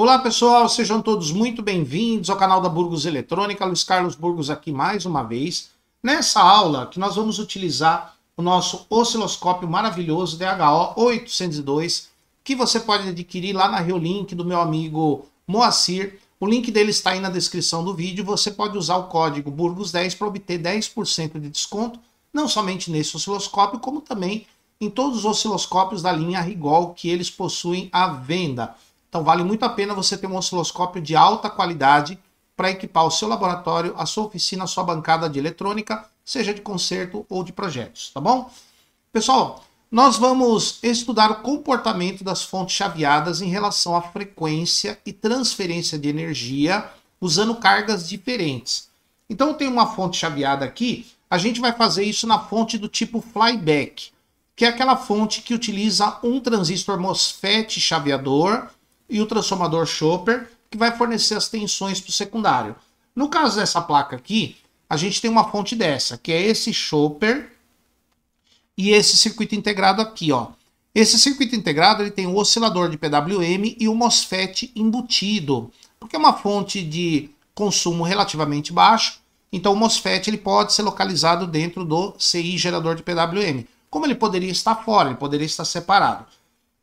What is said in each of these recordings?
Olá pessoal, sejam todos muito bem-vindos ao canal da Burgos Eletrônica, Luiz Carlos Burgos aqui mais uma vez. Nessa aula que nós vamos utilizar o nosso osciloscópio maravilhoso DHO 802, que você pode adquirir lá na Reolink do meu amigo Moacir. O link dele está aí na descrição do vídeo. Você pode usar o código Burgos10 para obter 10% de desconto, não somente nesse osciloscópio, como também em todos os osciloscópios da linha Rigol que eles possuem à venda. Então vale muito a pena você ter um osciloscópio de alta qualidade para equipar o seu laboratório, a sua oficina, a sua bancada de eletrônica, seja de conserto ou de projetos, tá bom? Pessoal, nós vamos estudar o comportamento das fontes chaveadas em relação à frequência e transferência de energia usando cargas diferentes. Então, tem uma fonte chaveada aqui, a gente vai fazer isso na fonte do tipo flyback, que é aquela fonte que utiliza um transistor MOSFET chaveador e o transformador Chopper, que vai fornecer as tensões para o secundário. No caso dessa placa aqui, a gente tem uma fonte dessa, que é esse Chopper e esse circuito integrado aqui, ó. Esse circuito integrado ele tem um oscilador de PWM e um MOSFET embutido, porque é uma fonte de consumo relativamente baixo, então o MOSFET ele pode ser localizado dentro do CI gerador de PWM, como ele poderia estar fora, ele poderia estar separado.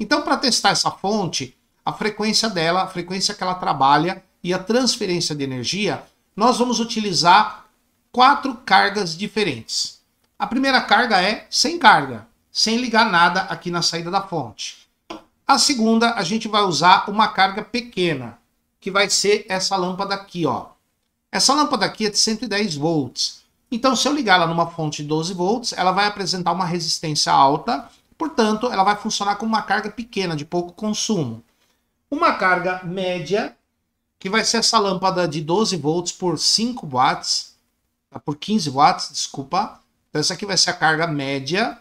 Então para testar essa fonte, a frequência dela, a frequência que ela trabalha e a transferência de energia, nós vamos utilizar quatro cargas diferentes. A primeira carga é sem carga, sem ligar nada aqui na saída da fonte. A segunda, a gente vai usar uma carga pequena, que vai ser essa lâmpada aqui, ó. Essa lâmpada aqui é de 110 volts. Então, se eu ligar ela numa fonte de 12 volts, ela vai apresentar uma resistência alta, portanto, ela vai funcionar com uma carga pequena, de pouco consumo uma carga média, que vai ser essa lâmpada de 12 volts por 5 watts, tá? por 15 watts, desculpa. Então essa aqui vai ser a carga média.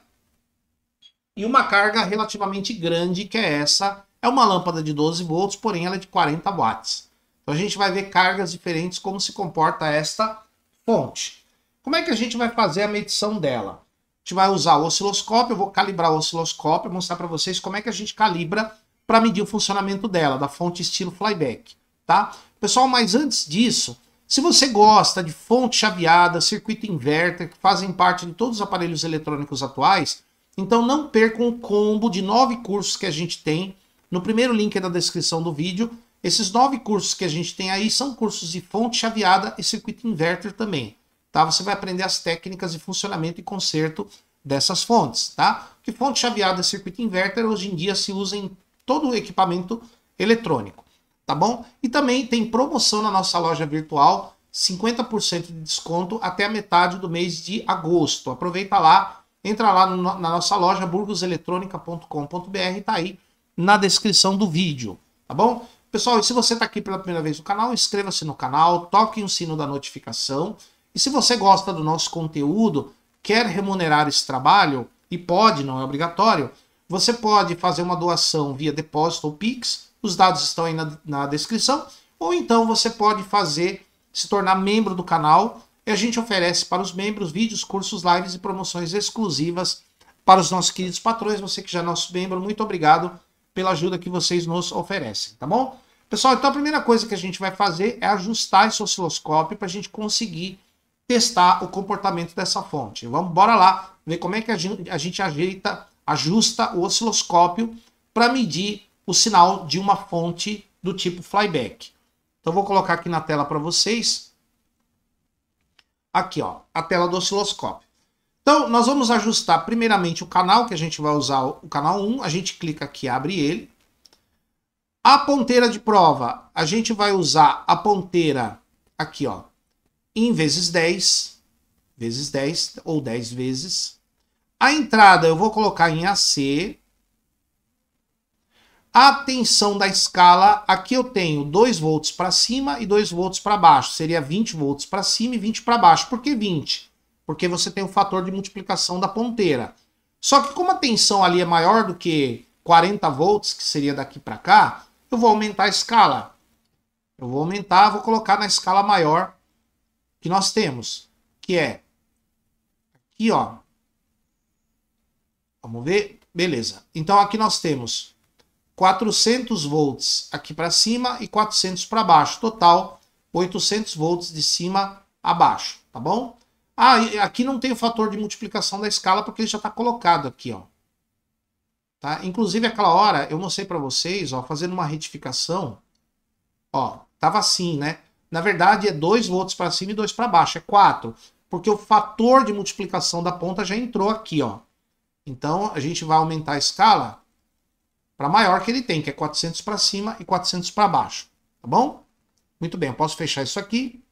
E uma carga relativamente grande, que é essa. É uma lâmpada de 12 volts, porém ela é de 40 watts. Então a gente vai ver cargas diferentes, como se comporta esta fonte. Como é que a gente vai fazer a medição dela? A gente vai usar o osciloscópio, eu vou calibrar o osciloscópio, mostrar para vocês como é que a gente calibra para medir o funcionamento dela, da fonte estilo flyback, tá? Pessoal, mas antes disso, se você gosta de fonte chaveada, circuito inverter, que fazem parte de todos os aparelhos eletrônicos atuais, então não percam o combo de nove cursos que a gente tem. No primeiro link da descrição do vídeo, esses nove cursos que a gente tem aí são cursos de fonte chaveada e circuito inverter também. Tá? Você vai aprender as técnicas de funcionamento e conserto dessas fontes, tá? Que fonte chaveada e circuito inverter hoje em dia se usa em todo equipamento eletrônico, tá bom? E também tem promoção na nossa loja virtual, 50% de desconto até a metade do mês de agosto. Aproveita lá, entra lá no, na nossa loja burgoseletronica.com.br, tá aí na descrição do vídeo, tá bom? Pessoal, e se você está aqui pela primeira vez no canal, inscreva-se no canal, toque o sino da notificação. E se você gosta do nosso conteúdo, quer remunerar esse trabalho, e pode, não é obrigatório, você pode fazer uma doação via depósito ou Pix, os dados estão aí na, na descrição, ou então você pode fazer, se tornar membro do canal, e a gente oferece para os membros vídeos, cursos, lives e promoções exclusivas para os nossos queridos patrões. Você que já é nosso membro, muito obrigado pela ajuda que vocês nos oferecem, tá bom? Pessoal, então a primeira coisa que a gente vai fazer é ajustar esse osciloscópio para a gente conseguir testar o comportamento dessa fonte. Vamos, bora lá, ver como é que a gente, a gente ajeita ajusta o osciloscópio para medir o sinal de uma fonte do tipo flyback. Então vou colocar aqui na tela para vocês. Aqui, ó, a tela do osciloscópio. Então nós vamos ajustar primeiramente o canal, que a gente vai usar o canal 1, a gente clica aqui, abre ele. A ponteira de prova, a gente vai usar a ponteira aqui, ó, em vezes 10, vezes 10 ou 10 vezes a entrada eu vou colocar em AC. A tensão da escala, aqui eu tenho 2 volts para cima e 2 volts para baixo. Seria 20 volts para cima e 20 para baixo. Por que 20? Porque você tem o fator de multiplicação da ponteira. Só que como a tensão ali é maior do que 40 volts, que seria daqui para cá, eu vou aumentar a escala. Eu vou aumentar, vou colocar na escala maior que nós temos, que é aqui, ó, Vamos ver? Beleza. Então aqui nós temos 400 volts aqui para cima e 400 para baixo. Total 800 volts de cima a baixo, tá bom? Ah, aqui não tem o fator de multiplicação da escala porque ele já está colocado aqui, ó. Tá? Inclusive aquela hora eu mostrei para vocês, ó, fazendo uma retificação, ó, tava assim, né? Na verdade é 2 volts para cima e 2 para baixo, é 4, porque o fator de multiplicação da ponta já entrou aqui, ó. Então a gente vai aumentar a escala para maior que ele tem, que é 400 para cima e 400 para baixo, tá bom? Muito bem, eu posso fechar isso aqui.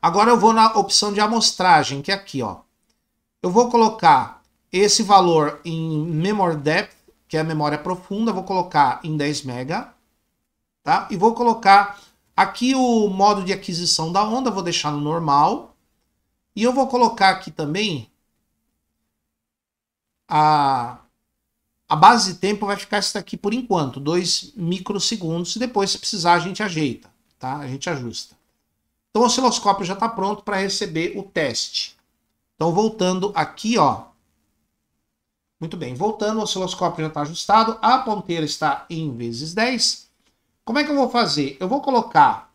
Agora eu vou na opção de amostragem, que é aqui, ó. Eu vou colocar esse valor em memory depth, que é a memória profunda, vou colocar em 10 mega, tá? E vou colocar aqui o modo de aquisição da onda, vou deixar no normal. E eu vou colocar aqui também a, a base de tempo vai ficar essa daqui por enquanto, 2 microsegundos, e depois, se precisar, a gente ajeita, tá? A gente ajusta. Então, o osciloscópio já está pronto para receber o teste. Então, voltando aqui, ó. Muito bem, voltando, o osciloscópio já está ajustado, a ponteira está em vezes 10. Como é que eu vou fazer? Eu vou colocar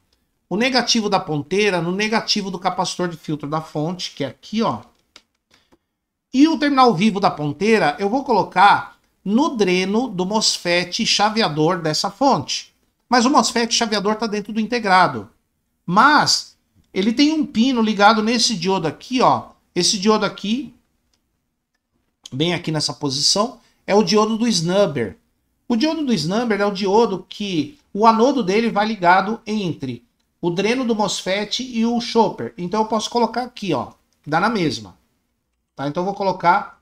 o negativo da ponteira no negativo do capacitor de filtro da fonte, que é aqui, ó. E o terminal vivo da ponteira eu vou colocar no dreno do MOSFET chaveador dessa fonte. Mas o MOSFET chaveador está dentro do integrado. Mas ele tem um pino ligado nesse diodo aqui, ó. Esse diodo aqui, bem aqui nessa posição, é o diodo do snubber. O diodo do snubber é o diodo que o anodo dele vai ligado entre o dreno do MOSFET e o chopper. Então eu posso colocar aqui, ó, dá na mesma. Tá? Então eu vou colocar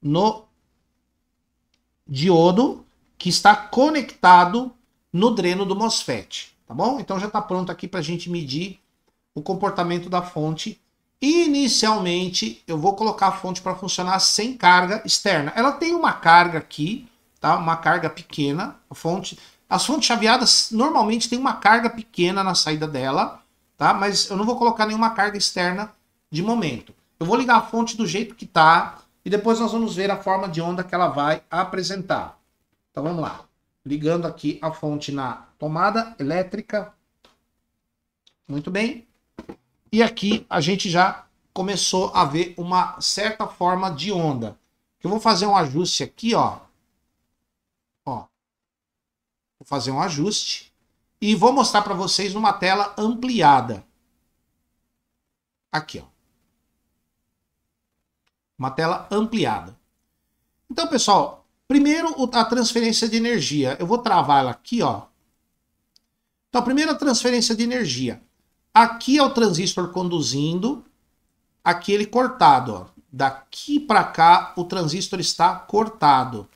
no diodo que está conectado no dreno do MOSFET, tá bom? Então já está pronto aqui para a gente medir o comportamento da fonte. Inicialmente eu vou colocar a fonte para funcionar sem carga externa. Ela tem uma carga aqui, tá? Uma carga pequena. A fonte, as fontes chaveadas normalmente tem uma carga pequena na saída dela, tá? Mas eu não vou colocar nenhuma carga externa de momento. Eu vou ligar a fonte do jeito que está e depois nós vamos ver a forma de onda que ela vai apresentar. Então vamos lá. Ligando aqui a fonte na tomada elétrica. Muito bem. E aqui a gente já começou a ver uma certa forma de onda. Eu vou fazer um ajuste aqui, ó. Ó. Vou fazer um ajuste e vou mostrar para vocês numa tela ampliada. Aqui, ó uma tela ampliada. Então, pessoal, primeiro a transferência de energia. Eu vou travar ela aqui, ó. Então, primeiro a transferência de energia. Aqui é o transistor conduzindo, aqui ele cortado, ó. Daqui para cá o transistor está cortado.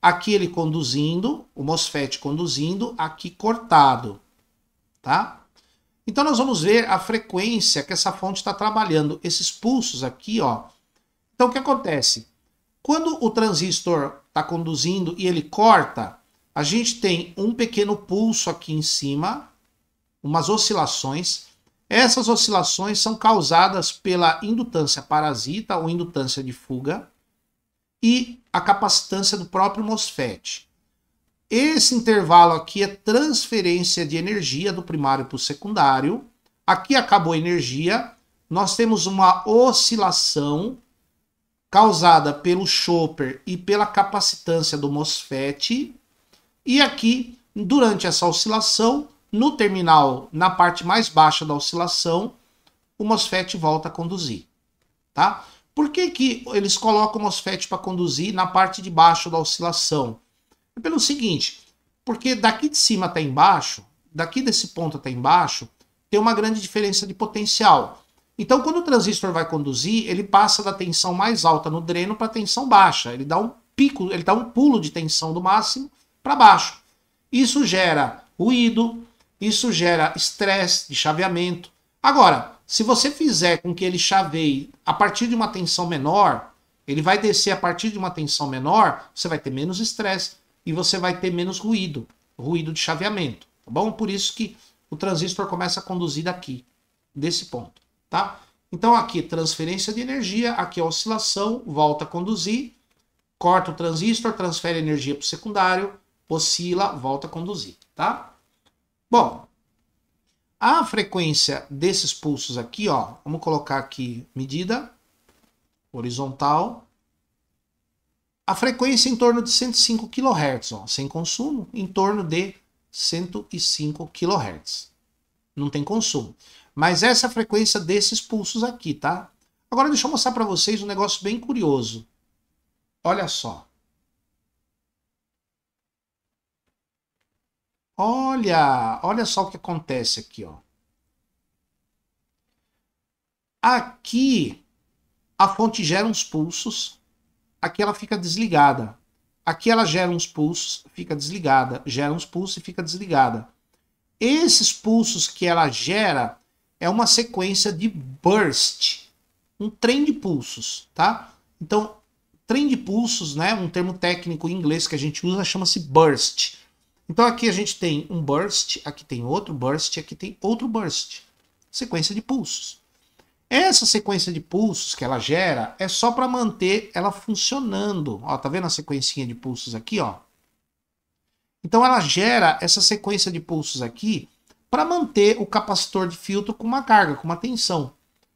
Aqui ele conduzindo, o MOSFET conduzindo, aqui cortado, tá? Então nós vamos ver a frequência que essa fonte está trabalhando. Esses pulsos aqui, ó, então o que acontece? Quando o transistor está conduzindo e ele corta, a gente tem um pequeno pulso aqui em cima, umas oscilações. Essas oscilações são causadas pela indutância parasita ou indutância de fuga e a capacitância do próprio MOSFET. Esse intervalo aqui é transferência de energia do primário para o secundário. Aqui acabou a energia, nós temos uma oscilação causada pelo Chopper e pela capacitância do MOSFET. E aqui, durante essa oscilação, no terminal, na parte mais baixa da oscilação, o MOSFET volta a conduzir. Tá? Por que, que eles colocam o MOSFET para conduzir na parte de baixo da oscilação? É pelo seguinte, porque daqui de cima até embaixo, daqui desse ponto até embaixo, tem uma grande diferença de potencial. Então, quando o transistor vai conduzir, ele passa da tensão mais alta no dreno para a tensão baixa. Ele dá um pico, ele dá um pulo de tensão do máximo para baixo. Isso gera ruído, isso gera estresse de chaveamento. Agora, se você fizer com que ele chaveie a partir de uma tensão menor, ele vai descer a partir de uma tensão menor, você vai ter menos estresse e você vai ter menos ruído, ruído de chaveamento, tá bom? Por isso que o transistor começa a conduzir daqui, desse ponto tá? Então aqui transferência de energia, aqui a oscilação, volta a conduzir, corta o transistor, transfere energia para o secundário, oscila, volta a conduzir, tá? Bom, a frequência desses pulsos aqui, ó, vamos colocar aqui medida horizontal. A frequência em torno de 105 kHz, ó, sem consumo, em torno de 105 kHz. Não tem consumo. Mas essa é a frequência desses pulsos aqui, tá? Agora deixa eu mostrar para vocês um negócio bem curioso. Olha só. Olha, olha só o que acontece aqui, ó. Aqui a fonte gera uns pulsos, aqui ela fica desligada. Aqui ela gera uns pulsos, fica desligada, gera uns pulsos e fica desligada. Esses pulsos que ela gera, é uma sequência de burst, um trem de pulsos, tá? Então, trem de pulsos, né? Um termo técnico em inglês que a gente usa chama-se burst. Então aqui a gente tem um burst, aqui tem outro burst, aqui tem outro burst. Sequência de pulsos. Essa sequência de pulsos que ela gera é só para manter ela funcionando. Ó, tá vendo a sequencinha de pulsos aqui, ó? Então ela gera essa sequência de pulsos aqui para manter o capacitor de filtro com uma carga, com uma tensão.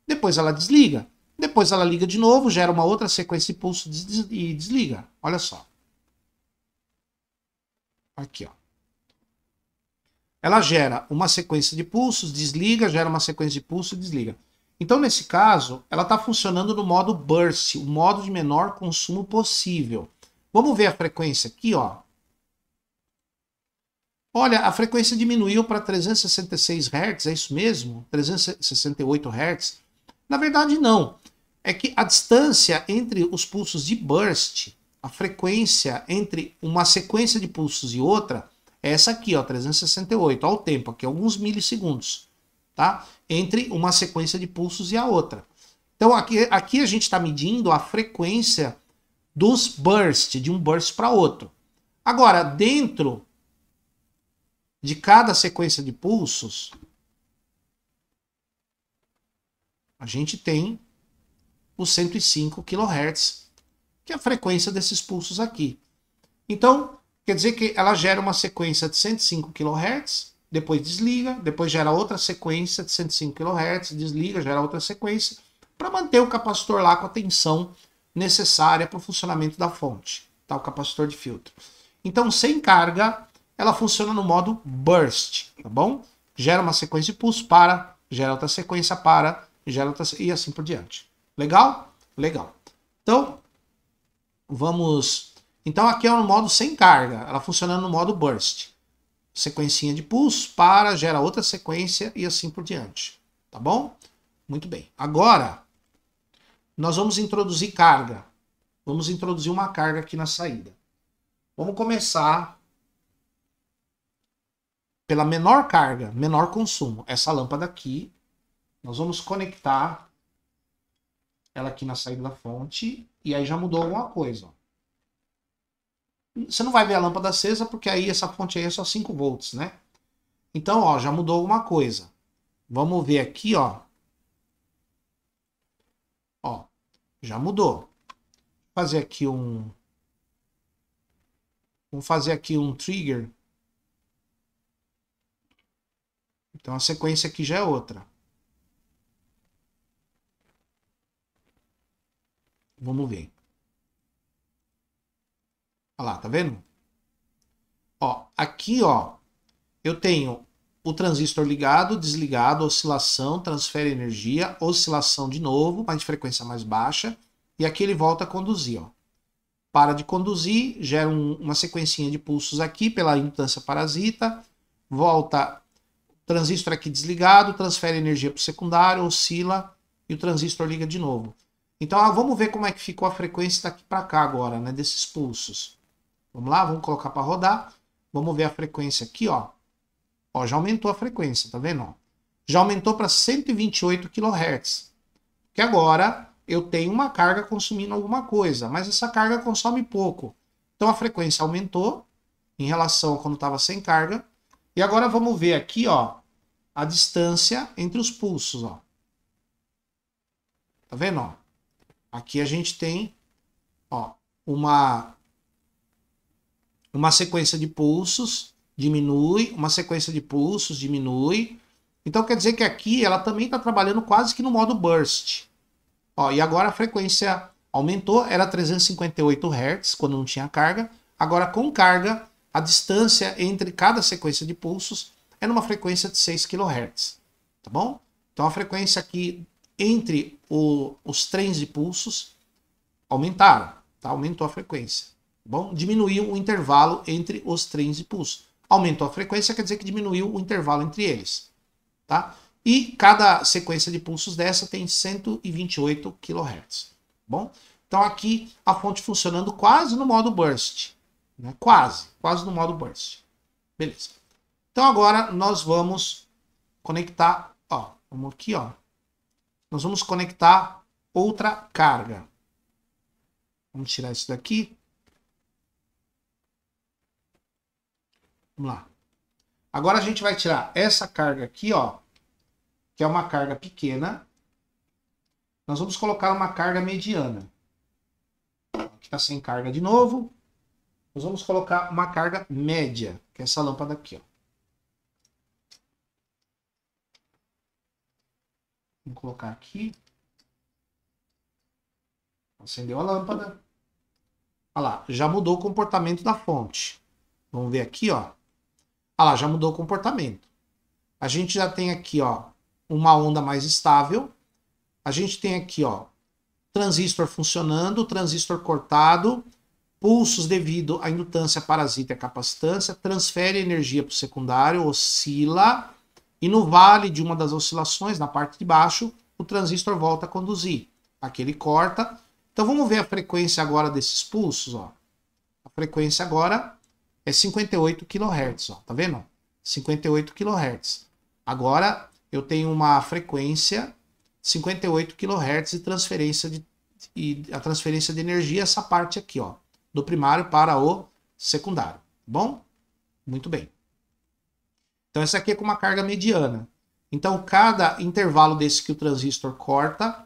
Depois ela desliga. Depois ela liga de novo, gera uma outra sequência de pulso e desliga. Olha só. Aqui, ó. Ela gera uma sequência de pulsos, desliga, gera uma sequência de pulso e desliga. Então, nesse caso, ela está funcionando no modo burst, o modo de menor consumo possível. Vamos ver a frequência aqui, ó. Olha, a frequência diminuiu para 366 Hz, é isso mesmo? 368 Hz? Na verdade, não. É que a distância entre os pulsos de burst, a frequência entre uma sequência de pulsos e outra, é essa aqui, ó, 368, ao tempo, aqui, alguns milissegundos, tá? Entre uma sequência de pulsos e a outra. Então, aqui, aqui a gente está medindo a frequência dos bursts, de um burst para outro. Agora, dentro de cada sequência de pulsos, a gente tem os 105 kHz, que é a frequência desses pulsos aqui. Então, quer dizer que ela gera uma sequência de 105 kHz, depois desliga, depois gera outra sequência de 105 kHz, desliga, gera outra sequência, para manter o capacitor lá com a tensão necessária para o funcionamento da fonte, tá? o capacitor de filtro. Então, sem carga, ela funciona no modo burst, tá bom? Gera uma sequência de pulso, para, gera outra sequência, para, gera outra e assim por diante. Legal? Legal. Então, vamos... Então aqui é um modo sem carga, ela funciona no modo burst. Sequencinha de pulso, para, gera outra sequência e assim por diante. Tá bom? Muito bem. Agora, nós vamos introduzir carga. Vamos introduzir uma carga aqui na saída. Vamos começar pela menor carga, menor consumo. Essa lâmpada aqui, nós vamos conectar ela aqui na saída da fonte e aí já mudou alguma coisa. Você não vai ver a lâmpada acesa porque aí essa fonte aí é só 5 volts, né? Então, ó, já mudou alguma coisa. Vamos ver aqui, ó. Ó, já mudou. Vou fazer aqui um... Vamos fazer aqui um trigger Então a sequência aqui já é outra. Vamos ver. Olha lá, tá vendo? Ó, aqui, ó, eu tenho o transistor ligado, desligado, oscilação, transfere energia, oscilação de novo, mas de frequência mais baixa, e aqui ele volta a conduzir, ó. Para de conduzir, gera um, uma sequencinha de pulsos aqui pela impedância parasita, volta transistor aqui desligado, transfere energia para o secundário, oscila e o transistor liga de novo. Então ah, vamos ver como é que ficou a frequência daqui para cá agora, né, desses pulsos. Vamos lá, vamos colocar para rodar. Vamos ver a frequência aqui, ó. Ó, já aumentou a frequência, tá vendo? Já aumentou para 128 kHz. Que agora eu tenho uma carga consumindo alguma coisa, mas essa carga consome pouco. Então a frequência aumentou em relação a quando estava sem carga e agora vamos ver aqui, ó, a distância entre os pulsos, ó. Tá vendo, ó? Aqui a gente tem, ó, uma uma sequência de pulsos diminui, uma sequência de pulsos diminui. Então quer dizer que aqui ela também está trabalhando quase que no modo burst. Ó, e agora a frequência aumentou, era 358 Hz quando não tinha carga. Agora com carga a distância entre cada sequência de pulsos é numa frequência de 6 kHz, tá bom? Então a frequência aqui entre o, os trens de pulsos aumentaram, tá? aumentou a frequência. Tá bom, diminuiu o intervalo entre os trens de pulsos. Aumentou a frequência quer dizer que diminuiu o intervalo entre eles, tá? E cada sequência de pulsos dessa tem 128 kHz. Tá bom, então aqui a fonte funcionando quase no modo burst, né? Quase, quase no modo burst. Beleza. Então agora nós vamos conectar, ó, vamos aqui, ó. Nós vamos conectar outra carga. Vamos tirar isso daqui. Vamos lá. Agora a gente vai tirar essa carga aqui, ó, que é uma carga pequena. Nós vamos colocar uma carga mediana. Aqui está sem carga de novo. Nós vamos colocar uma carga média, que é essa lâmpada aqui. Ó. Vamos colocar aqui. Acendeu a lâmpada. Olha lá, já mudou o comportamento da fonte. Vamos ver aqui, ó. Olha lá, já mudou o comportamento. A gente já tem aqui, ó, uma onda mais estável. A gente tem aqui, ó, transistor funcionando, transistor cortado, pulsos devido à indutância parasita e capacitância, transfere energia para o secundário, oscila, e no vale de uma das oscilações, na parte de baixo, o transistor volta a conduzir. Aqui ele corta. Então vamos ver a frequência agora desses pulsos. Ó. A frequência agora é 58 kHz, ó, tá vendo? 58 kHz. Agora eu tenho uma frequência 58 kHz de transferência de, de, a transferência de energia, essa parte aqui, ó do primário para o secundário. Tá bom? Muito bem. Então, esse aqui é com uma carga mediana. Então, cada intervalo desse que o transistor corta,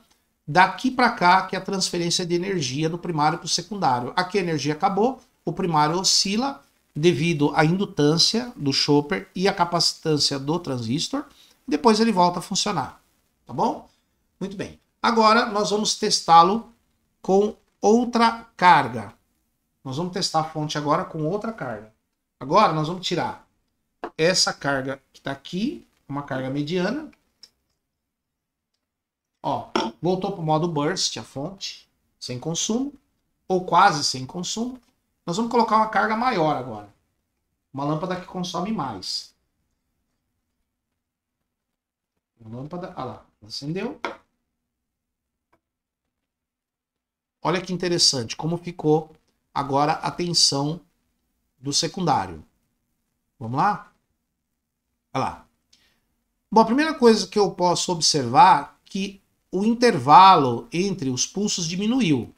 daqui para cá, que é a transferência de energia do primário para o secundário. Aqui a energia acabou, o primário oscila devido à indutância do chopper e à capacitância do transistor. Depois ele volta a funcionar. Tá bom? Muito bem. Agora nós vamos testá-lo com outra carga. Nós vamos testar a fonte agora com outra carga. Agora nós vamos tirar essa carga que está aqui, uma carga mediana. Ó, voltou para o modo burst a fonte, sem consumo, ou quase sem consumo. Nós vamos colocar uma carga maior agora. Uma lâmpada que consome mais. Uma lâmpada, ah lá, acendeu. Olha que interessante como ficou agora a tensão do secundário. Vamos lá? Olha lá. Bom, a primeira coisa que eu posso observar é que o intervalo entre os pulsos diminuiu.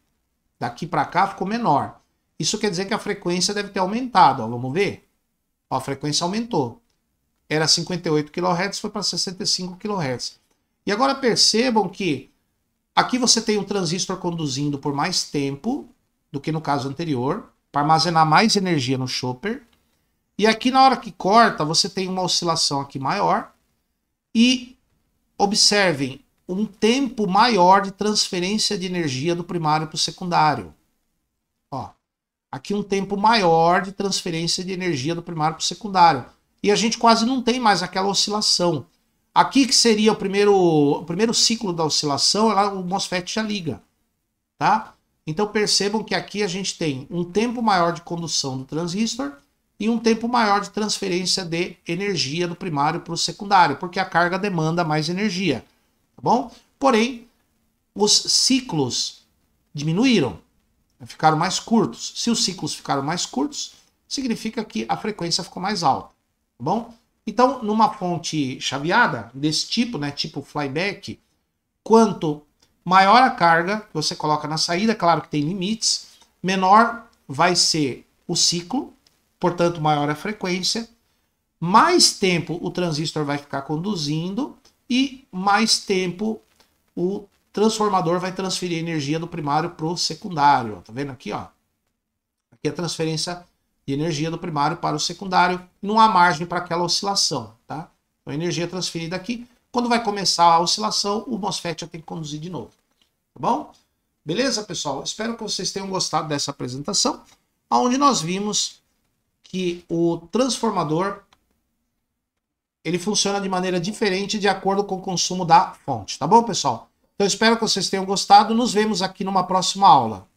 Daqui para cá ficou menor. Isso quer dizer que a frequência deve ter aumentado. Ó, vamos ver? Ó, a frequência aumentou. Era 58 kHz, foi para 65 kHz. E agora percebam que aqui você tem um transistor conduzindo por mais tempo do que no caso anterior, para armazenar mais energia no chopper. E aqui na hora que corta, você tem uma oscilação aqui maior. E observem, um tempo maior de transferência de energia do primário para o secundário. Ó, aqui um tempo maior de transferência de energia do primário para o secundário. E a gente quase não tem mais aquela oscilação. Aqui que seria o primeiro, o primeiro ciclo da oscilação, ela, o MOSFET já liga. Tá? Então percebam que aqui a gente tem um tempo maior de condução do transistor e um tempo maior de transferência de energia do primário para o secundário, porque a carga demanda mais energia, tá bom? Porém, os ciclos diminuíram, né? ficaram mais curtos. Se os ciclos ficaram mais curtos, significa que a frequência ficou mais alta, tá bom? Então, numa fonte chaveada desse tipo, né, tipo flyback, quanto Maior a carga que você coloca na saída, claro que tem limites, menor vai ser o ciclo, portanto, maior a frequência. Mais tempo o transistor vai ficar conduzindo e mais tempo o transformador vai transferir energia do primário para o secundário. Tá vendo aqui? Ó? Aqui é a transferência de energia do primário para o secundário. Não há margem para aquela oscilação. Tá? Então, a energia transferida aqui. Quando vai começar a oscilação, o MOSFET já tem que conduzir de novo. Tá bom? Beleza, pessoal? Espero que vocês tenham gostado dessa apresentação, onde nós vimos que o transformador ele funciona de maneira diferente de acordo com o consumo da fonte. Tá bom, pessoal? Então espero que vocês tenham gostado. Nos vemos aqui numa próxima aula.